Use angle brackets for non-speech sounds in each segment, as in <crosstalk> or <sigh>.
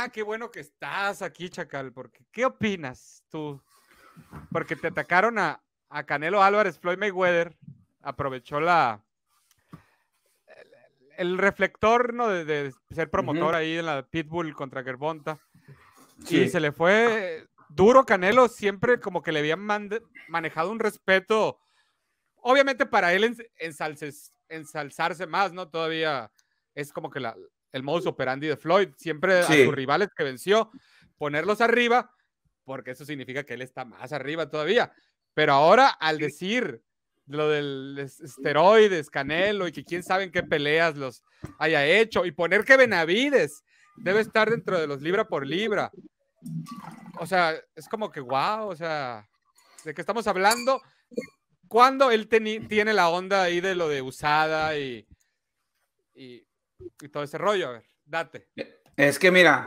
Ah, qué bueno que estás aquí, Chacal, porque ¿qué opinas tú? Porque te atacaron a, Canelo Álvarez, Floyd Mayweather aprovechó la el, reflector ¿no? de, ser promotor ahí en la Pitbull contra Gervonta Y se le fue duro Canelo, siempre como que le habían manejado un respeto, obviamente para él ensalzarse más, ¿no? Todavía es como que la, el modus operandi de Floyd, siempre a sus rivales que venció, ponerlos arriba, porque eso significa que él está más arriba todavía. Pero ahora, al decir lo del esteroides, Canelo, y que quién sabe en qué peleas los haya hecho, y poner que Benavides debe estar dentro de los libra por libra. O sea, es como que, wow, o sea, ¿de qué estamos hablando? cuando él tiene la onda ahí de lo de usada y, y y todo ese rollo. A ver, date. Es que mira,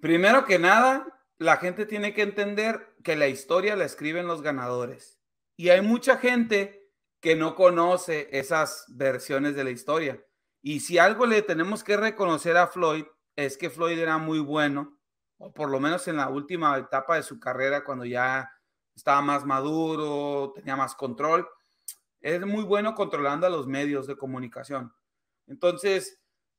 primero que nada, la gente tiene que entender que la historia la escriben los ganadores. Y hay mucha gente que no conoce esas versiones de la historia. Y si algo le tenemos que reconocer a Floyd, es que Floyd era muy bueno, o por lo menos en la última etapa de su carrera, cuando ya estaba más maduro, tenía más control. Es muy bueno controlando a los medios de comunicación. Entonces,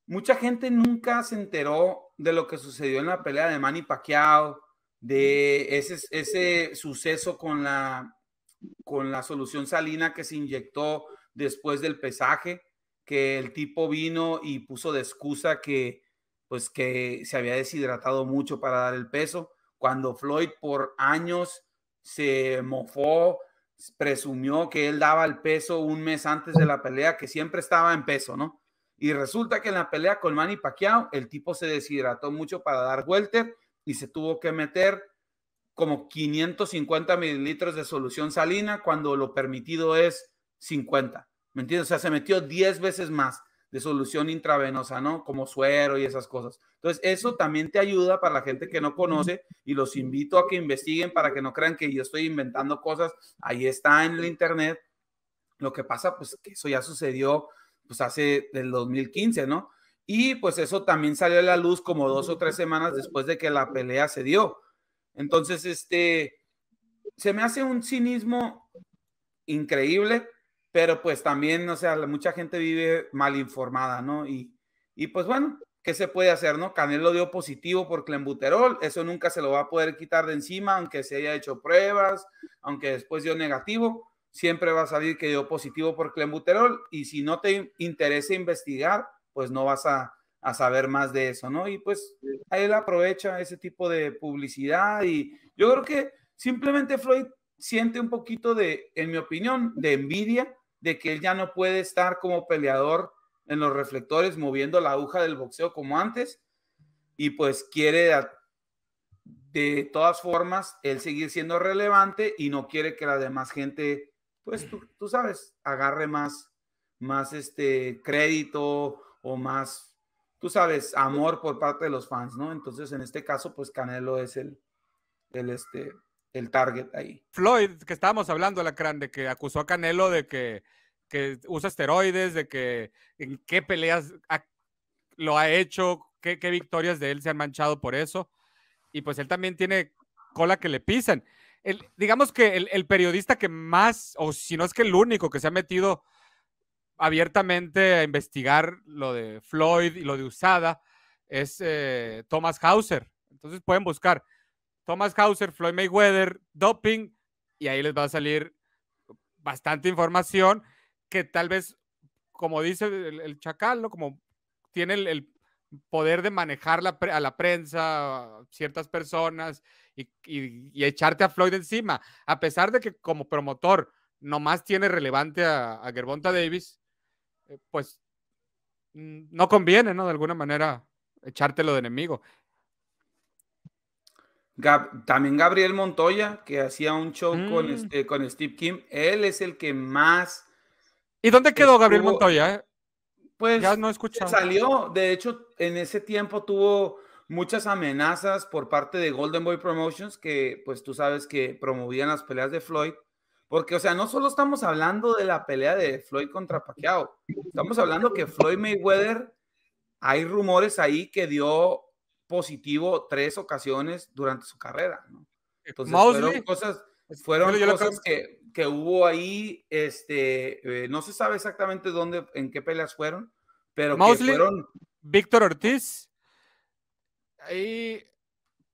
mucha gente nunca se enteró de lo que sucedió en la pelea de Manny Pacquiao, de ese, ese suceso con la, con la solución salina que se inyectó después del pesaje, que el tipo vino y puso de excusa que pues que se había deshidratado mucho para dar el peso, cuando Floyd por años se mofó, presumió que él daba el peso un mes antes de la pelea, que siempre estaba en peso, ¿no? Y resulta que en la pelea con Manny Pacquiao, el tipo se deshidrató mucho para dar welter y se tuvo que meter como 550 mililitros de solución salina cuando lo permitido es 50. ¿Me entiendes? O sea, se metió 10 veces más de solución intravenosa, ¿no? Como suero y esas cosas. Entonces, eso también te ayuda para la gente que no conoce y los invito a que investiguen para que no crean que yo estoy inventando cosas. Ahí está en el Internet. Lo que pasa, pues, que eso ya sucedió pues hace del 2015, ¿no? Y pues eso también salió a la luz como dos o tres semanas después de que la pelea se dio. Entonces, este, se me hace un cinismo increíble, pero pues también, o sea, mucha gente vive mal informada, ¿no? Y, pues bueno, ¿qué se puede hacer, no? Canelo dio positivo por clenbuterol, eso nunca se lo va a poder quitar de encima, aunque se haya hecho pruebas, aunque después dio negativo, siempre va a salir que dio positivo por clenbuterol y si no te interesa investigar, pues no vas a, a saber más de eso, ¿no? Y pues él aprovecha ese tipo de publicidad y yo creo que simplemente Floyd siente un poquito de, en mi opinión, de envidia de que él ya no puede estar como peleador en los reflectores moviendo la aguja del boxeo como antes y pues quiere de todas formas él seguir siendo relevante y no quiere que la demás gente pues tú, sabes, agarre más, más este crédito o más, tú sabes, amor por parte de los fans, ¿no? Entonces, en este caso, pues Canelo es el, el, este, el target ahí. Floyd, que estábamos hablando, Alacrán, de que acusó a Canelo de que, usa esteroides, de que en qué peleas lo ha hecho, qué, qué victorias de él se han manchado por eso. Y pues él también tiene cola que le pisan digamos que el, periodista que más, o si no es que el único que se ha metido abiertamente a investigar lo de Floyd y lo de Usada, es eh, Thomas Hauser. Entonces pueden buscar Thomas Hauser, Floyd Mayweather, doping, y ahí les va a salir bastante información que tal vez, como dice el, chacal, como tiene el, poder de manejar la a la prensa, ciertas personas y, echarte a Floyd encima. A pesar de que como promotor nomás tiene relevante a, Gervonta Davis, eh, pues no conviene, ¿no? De alguna manera echártelo de enemigo. también Gabriel Montoya, que hacía un show con, mm. este, con Steve Kim, él es el que más... ¿Y dónde quedó Gabriel Montoya? Eh? Pues no salió, de hecho, en ese tiempo tuvo muchas amenazas por parte de Golden Boy Promotions, que pues tú sabes que promovían las peleas de Floyd, porque, o sea, no solo estamos hablando de la pelea de Floyd contra Pacquiao, estamos hablando que Floyd Mayweather, hay rumores ahí que dio positivo tres ocasiones durante su carrera, Entonces fueron cosas, fueron cosas que que hubo ahí, este, eh, no se sabe exactamente dónde, en qué peleas fueron, pero que fueron... Víctor Ortiz ahí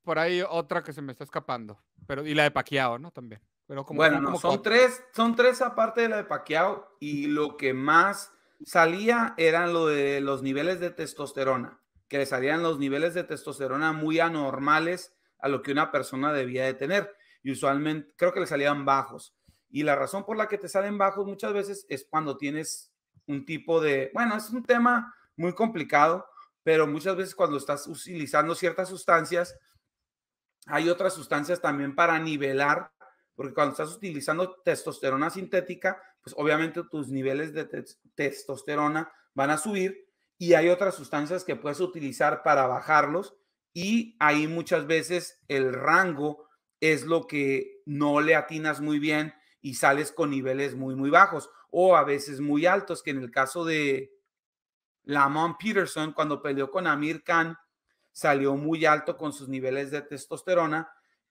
por ahí otra que se me está escapando, pero y la de Paquiao, ¿no? También. Pero como, bueno, son tres, son tres aparte de la de Paquiao y lo que más salía eran lo de los niveles de testosterona, que le salían los niveles de testosterona muy anormales a lo que una persona debía de tener y usualmente creo que le salían bajos. Y la razón por la que te salen bajos muchas veces es cuando tienes un tipo de, bueno, es un tema muy complicado, pero muchas veces cuando estás utilizando ciertas sustancias, hay otras sustancias también para nivelar, porque cuando estás utilizando testosterona sintética, pues obviamente tus niveles de testosterona van a subir y hay otras sustancias que puedes utilizar para bajarlos y ahí muchas veces el rango es lo que no le atinas muy bien y sales con niveles muy, muy bajos o a veces muy altos, que en el caso de Lamont Peterson, cuando peleó con Amir Khan, salió muy alto con sus niveles de testosterona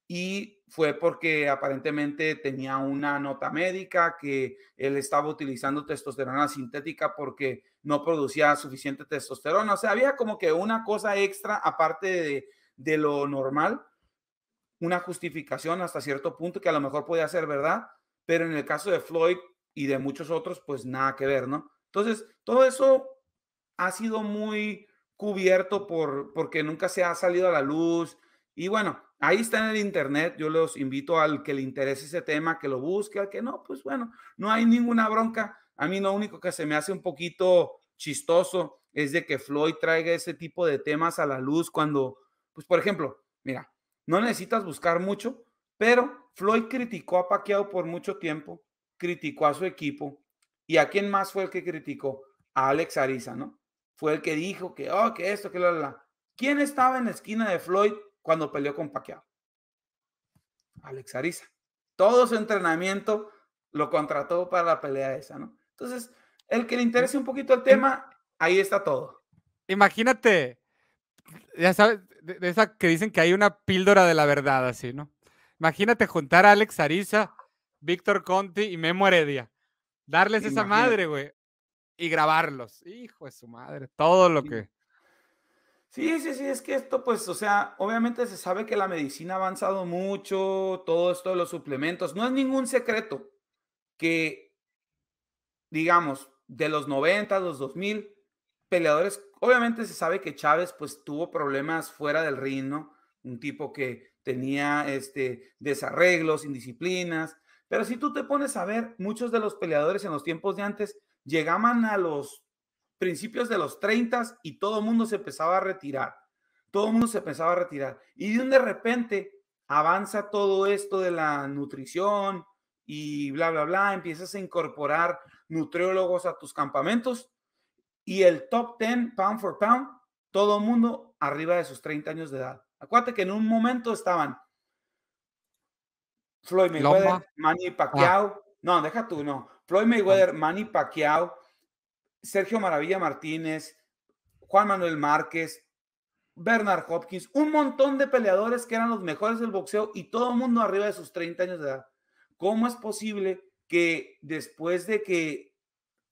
y fue porque aparentemente tenía una nota médica que él estaba utilizando testosterona sintética porque no producía suficiente testosterona. O sea, había como que una cosa extra aparte de, de lo normal, una justificación hasta cierto punto que a lo mejor podía ser verdad, pero en el caso de Floyd y de muchos otros, pues nada que ver, ¿no? Entonces, todo eso ha sido muy cubierto por, porque nunca se ha salido a la luz. Y bueno, ahí está en el Internet. Yo los invito al que le interese ese tema, que lo busque, al que no, pues bueno, no hay ninguna bronca. A mí lo único que se me hace un poquito chistoso es de que Floyd traiga ese tipo de temas a la luz cuando, pues por ejemplo, mira, no necesitas buscar mucho pero Floyd criticó a Pacquiao por mucho tiempo, criticó a su equipo. ¿Y a quién más fue el que criticó? A Alex Ariza, ¿no? Fue el que dijo que, oh, que esto, que la, la. ¿Quién estaba en la esquina de Floyd cuando peleó con Pacquiao? Alex Ariza. Todo su entrenamiento lo contrató para la pelea esa, ¿no? Entonces, el que le interese un poquito el tema, ahí está todo. Imagínate, ya sabes, de, de esa que dicen que hay una píldora de la verdad, así, ¿no? Imagínate juntar a Alex Ariza, Víctor Conti y Memo Heredia. Darles esa madre, güey. Y grabarlos. Hijo de su madre. Todo lo que. Sí, sí, sí, es que esto, pues, o sea, obviamente se sabe que la medicina ha avanzado mucho, todo esto de los suplementos. No es ningún secreto que, digamos, de los 90, los 2000, peleadores, obviamente se sabe que Chávez, pues, tuvo problemas fuera del ring, Un tipo que tenía este, desarreglos, indisciplinas. Pero si tú te pones a ver, muchos de los peleadores en los tiempos de antes llegaban a los principios de los 30 y todo el mundo se empezaba a retirar. Todo el mundo se empezaba a retirar. Y de un de repente avanza todo esto de la nutrición y bla, bla, bla. Empiezas a incorporar nutriólogos a tus campamentos y el top 10 pound for pound, todo el mundo arriba de sus 30 años de edad. Acuérdate que en un momento estaban Floyd Mayweather, Manny ah. Pacquiao. No, deja tú, no. Floyd Mayweather, Manny Pacquiao, Sergio Maravilla Martínez, Juan Manuel Márquez, Bernard Hopkins, un montón de peleadores que eran los mejores del boxeo y todo el mundo arriba de sus 30 años de edad. ¿Cómo es posible que después de que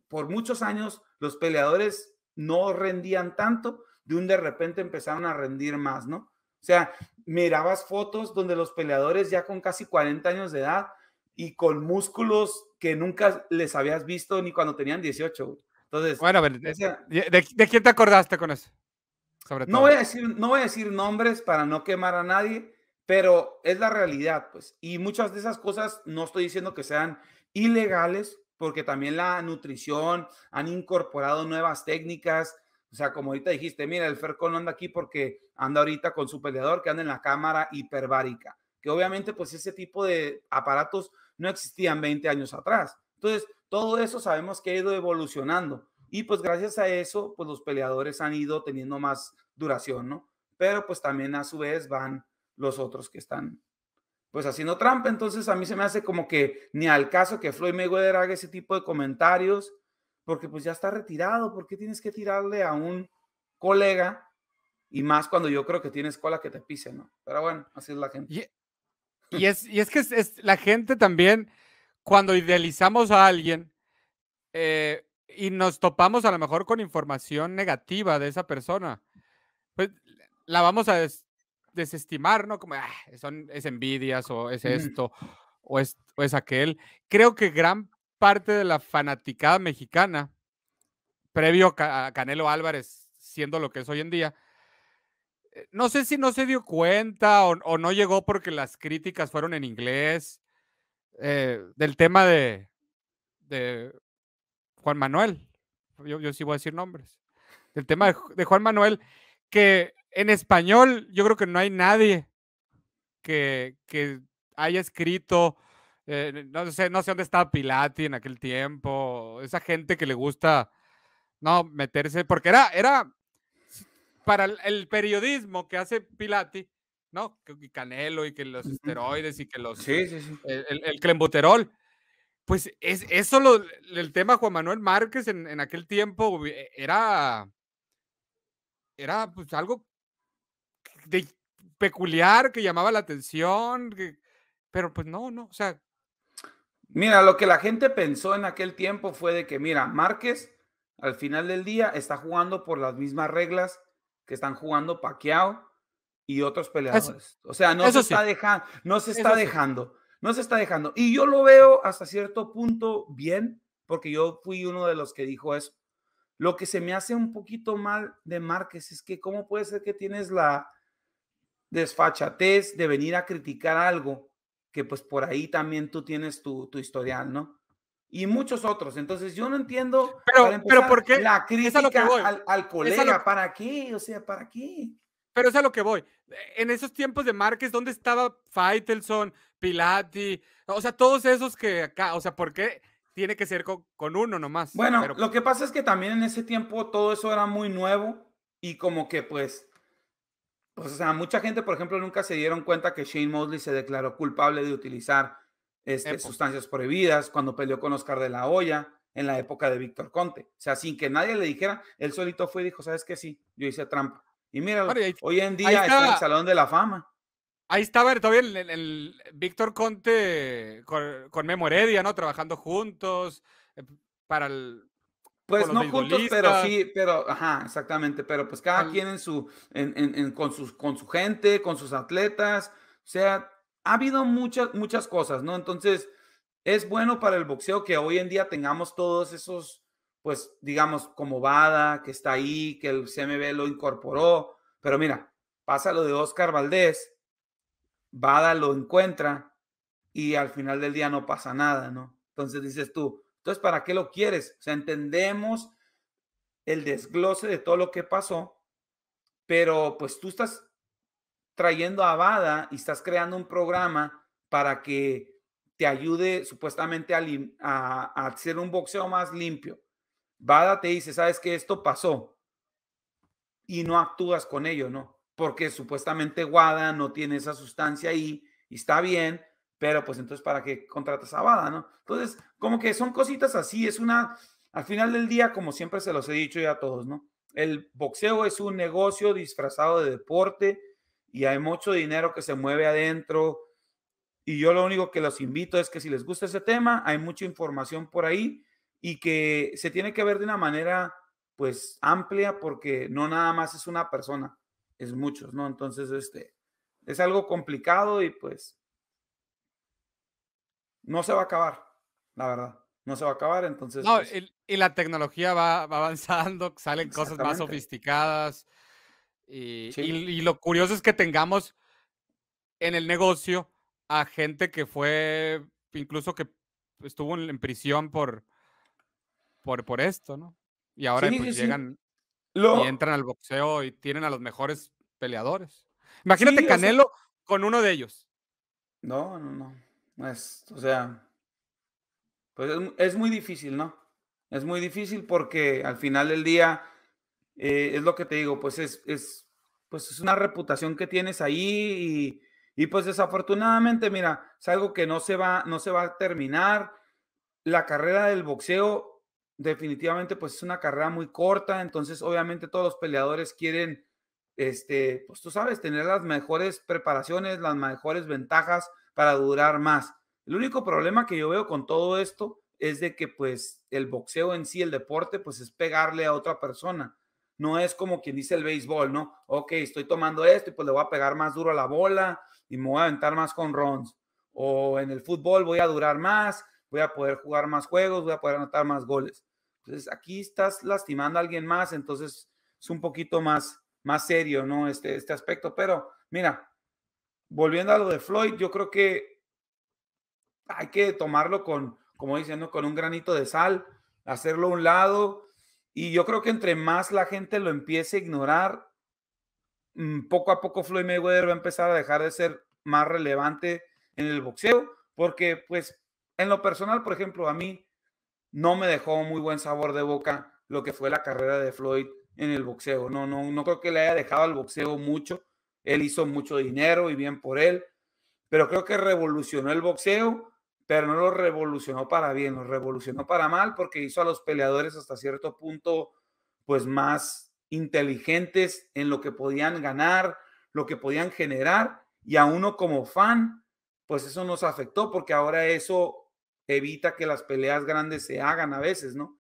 por muchos años los peleadores no rendían tanto, de un de repente empezaron a rendir más, ¿no? O sea, mirabas fotos donde los peleadores ya con casi 40 años de edad y con músculos que nunca les habías visto ni cuando tenían 18. Entonces, bueno, ¿de, quién te acordaste con eso? Sobre todo. No, voy a decir, no voy a decir nombres para no quemar a nadie, pero es la realidad, pues. Y muchas de esas cosas no estoy diciendo que sean ilegales, porque también la nutrición han incorporado nuevas técnicas, o sea, como ahorita dijiste, mira, el no anda aquí porque anda ahorita con su peleador que anda en la cámara hiperbárica, que obviamente pues ese tipo de aparatos no existían 20 años atrás. Entonces, todo eso sabemos que ha ido evolucionando y pues gracias a eso, pues los peleadores han ido teniendo más duración, ¿no? Pero pues también a su vez van los otros que están pues haciendo trampa, entonces a mí se me hace como que ni al caso que Floyd Mayweather haga ese tipo de comentarios porque pues ya está retirado, ¿por qué tienes que tirarle a un colega? Y más cuando yo creo que tienes cola que te pise, ¿no? Pero bueno, así es la gente. Y, es, y es que es, la gente también, cuando idealizamos a alguien eh, y nos topamos a lo mejor con información negativa de esa persona, pues la vamos a desestimar, ¿no? Como, ah, son, es envidias o es esto o, es, o es aquel. Creo que gran parte de la fanaticada mexicana, previo a Canelo Álvarez siendo lo que es hoy en día, eh, no sé si no se dio cuenta o, no llegó porque las críticas fueron en inglés, eh, del tema de, Juan Manuel, yo, sí voy a decir nombres, del tema de, Juan Manuel, que en español yo creo que no hay nadie que, que haya escrito eh, no, sé, no sé dónde estaba Pilati en aquel tiempo. Esa gente que le gusta no meterse, porque era, era para el, periodismo que hace Pilati, ¿no? que Canelo y que los esteroides y que los. Sí, sí, sí. El, el, clembuterol. Pues es, eso, el tema Juan Manuel Márquez en, aquel tiempo e, era. Era pues algo de, peculiar que llamaba la atención, pero pues no, no, o sea, Mira, lo que la gente pensó en aquel tiempo fue de que, mira, Márquez al final del día está jugando por las mismas reglas que están jugando Paquiao y otros peleadores. o sea, no se, está dejando, no se está dejando, no se está dejando. Y yo lo veo hasta cierto punto bien, porque yo fui uno de los que dijo eso. Lo que se me hace un poquito mal de Márquez es que cómo puede ser que tienes la desfachatez de venir a criticar algo que pues por ahí también tú tienes tu, tu historial, ¿no? Y muchos otros. Entonces yo no entiendo pero, pero ¿por qué? la crítica que al, al, colega. ¿Para aquí, O sea, ¿para aquí. Pero es a lo que voy. En esos tiempos de Márquez, ¿dónde estaba Faitelson, Pilati? O sea, todos esos que acá, o sea, ¿por qué tiene que ser con, con uno nomás? Bueno, lo que pasa es que también en ese tiempo todo eso era muy nuevo y como que pues pues, o sea, mucha gente, por ejemplo, nunca se dieron cuenta que Shane Mosley se declaró culpable de utilizar este, sustancias prohibidas cuando peleó con Oscar de la Hoya en la época de Víctor Conte. O sea, sin que nadie le dijera, él solito fue y dijo, ¿sabes qué? Sí, yo hice trampa. Y mira, hoy en día está, en el Salón de la Fama. Ahí estaba todavía el, Víctor Conte con, con Memo Heredia, ¿no? Trabajando juntos eh, para el, pues no juntos, pero sí, pero, ajá, exactamente, pero pues cada quien en su, en, en, con, sus, con su gente, con sus atletas, o sea, ha habido muchas, muchas cosas, ¿no? Entonces, es bueno para el boxeo que hoy en día tengamos todos esos, pues, digamos, como Bada, que está ahí, que el CMB lo incorporó, pero mira, pasa lo de Oscar Valdés, Bada lo encuentra y al final del día no pasa nada, ¿no? Entonces dices tú, entonces, ¿para qué lo quieres? O sea, entendemos el desglose de todo lo que pasó, pero pues tú estás trayendo a Bada y estás creando un programa para que te ayude supuestamente a, hacer un boxeo más limpio. Bada te dice, sabes que esto pasó y no actúas con ello, ¿no? Porque supuestamente Wada no tiene esa sustancia ahí y está bien, pero pues entonces, ¿para qué contratas a no? Entonces, como que son cositas así, es una, al final del día, como siempre se los he dicho ya a todos, ¿no? El boxeo es un negocio disfrazado de deporte y hay mucho dinero que se mueve adentro. Y yo lo único que los invito es que si les gusta ese tema, hay mucha información por ahí y que se tiene que ver de una manera pues amplia porque no nada más es una persona, es muchos, ¿no? Entonces, este, es algo complicado y pues no se va a acabar, la verdad. No se va a acabar, entonces. No, pues y, la tecnología va, avanzando, <laughs> salen cosas más sofisticadas. Y, lo curioso es que tengamos en el negocio a gente que fue, incluso que estuvo en, prisión por, por, por esto, ¿no? Y ahora pues, llegan y entran al boxeo y tienen a los mejores peleadores. Imagínate Canelo con uno de ellos. No, no, no. Es, o sea, pues es, muy difícil, ¿no? Es muy difícil porque al final del día, eh, es lo que te digo, pues es, pues es una reputación que tienes ahí y, pues desafortunadamente, mira, es algo que no se, va, no se va a terminar. La carrera del boxeo definitivamente pues es una carrera muy corta, entonces obviamente todos los peleadores quieren, este, pues tú sabes, tener las mejores preparaciones, las mejores ventajas para durar más. El único problema que yo veo con todo esto es de que pues el boxeo en sí, el deporte, pues es pegarle a otra persona. No es como quien dice el béisbol, ¿no? Ok, estoy tomando esto y pues le voy a pegar más duro a la bola y me voy a aventar más con runs. O en el fútbol voy a durar más, voy a poder jugar más juegos, voy a poder anotar más goles. Entonces aquí estás lastimando a alguien más, entonces es un poquito más, más serio, ¿no? Este, este aspecto. Pero mira, volviendo a lo de Floyd, yo creo que hay que tomarlo con, como diciendo, con un granito de sal, hacerlo a un lado. Y yo creo que entre más la gente lo empiece a ignorar, mm, poco a poco Floyd Mayweather va a empezar a dejar de ser más relevante en el boxeo, porque pues en lo personal, por ejemplo, a mí no me dejó muy buen sabor de boca lo que fue la carrera de Floyd en el boxeo. No, no, no creo que le haya dejado al boxeo mucho. Él hizo mucho dinero y bien por él, pero creo que revolucionó el boxeo, pero no lo revolucionó para bien, lo revolucionó para mal porque hizo a los peleadores hasta cierto punto pues más inteligentes en lo que podían ganar, lo que podían generar y a uno como fan pues eso nos afectó porque ahora eso evita que las peleas grandes se hagan a veces, ¿no?